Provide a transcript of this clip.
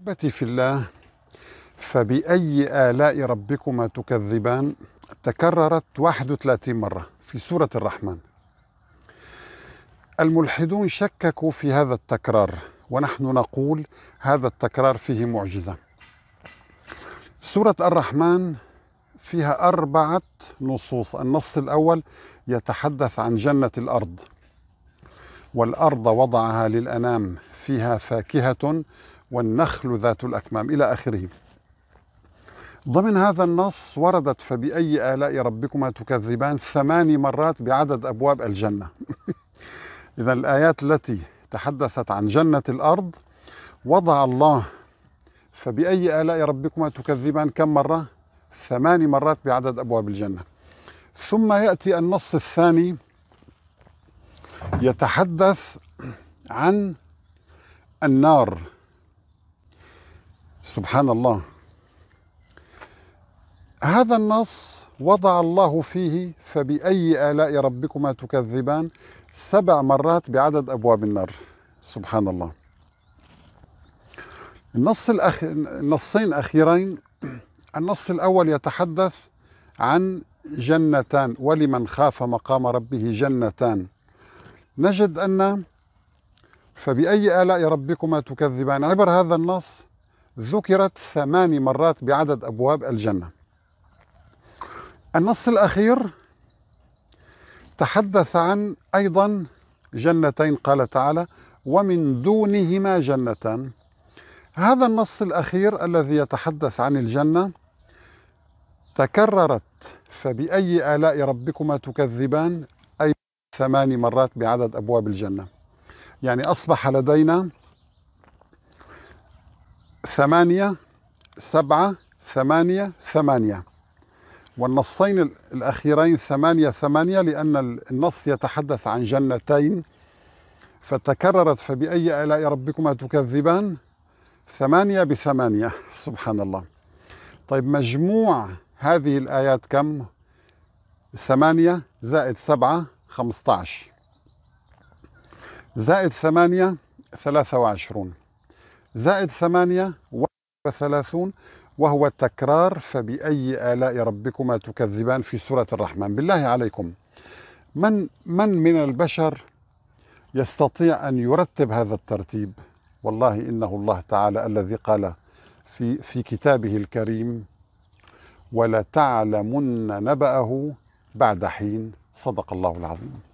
أحبتي في الله فبأي آلاء ربكما تكذبان تكررت 31 مرة في سورة الرحمن الملحدون شككوا في هذا التكرار ونحن نقول هذا التكرار فيه معجزة سورة الرحمن فيها أربعة نصوص النص الأول يتحدث عن جنة الأرض والأرض وضعها للأنام فيها فاكهة والنخل ذات الأكمام إلى آخره ضمن هذا النص وردت فبأي آلاء ربكما تكذبان ثماني مرات بعدد أبواب الجنة إذا الآيات التي تحدثت عن جنة الأرض وضع الله فبأي آلاء ربكما تكذبان كم مرة؟ ثماني مرات بعدد أبواب الجنة ثم يأتي النص الثاني يتحدث عن النار سبحان الله هذا النص وضع الله فيه فبأي آلاء ربكما تكذبان سبع مرات بعدد أبواب النار سبحان الله النص الأخ... النصين أخيرين النص الأول يتحدث عن جنتان ولمن خاف مقام ربه جنتان نجد أن فبأي آلاء ربكما تكذبان عبر هذا النص ذكرت ثماني مرات بعدد أبواب الجنة النص الأخير تحدث عن أيضا جنتين قال تعالى ومن دونهما جنتان هذا النص الأخير الذي يتحدث عن الجنة تكررت فبأي آلاء ربكما تكذبان أي ثماني مرات بعدد أبواب الجنة يعني أصبح لدينا ثمانية سبعة ثمانية ثمانية والنصين الأخيرين ثمانية ثمانية لأن النص يتحدث عن جنتين فتكررت فبأي آلاء ربكما تكذبان ثمانية بثمانية سبحان الله طيب مجموع هذه الآيات كم ثمانية زائد سبعة خمسة عشر زائد ثمانية ثلاثة وعشرون زائد ثمانية وثلاثون وهو التكرار فبأي آلاء ربكما تكذبان في سورة الرحمن بالله عليكم من من من البشر يستطيع أن يرتب هذا الترتيب والله إنه الله تعالى الذي قال في في كتابه الكريم ولتعلمن نبأه بعد حين صدق الله العظيم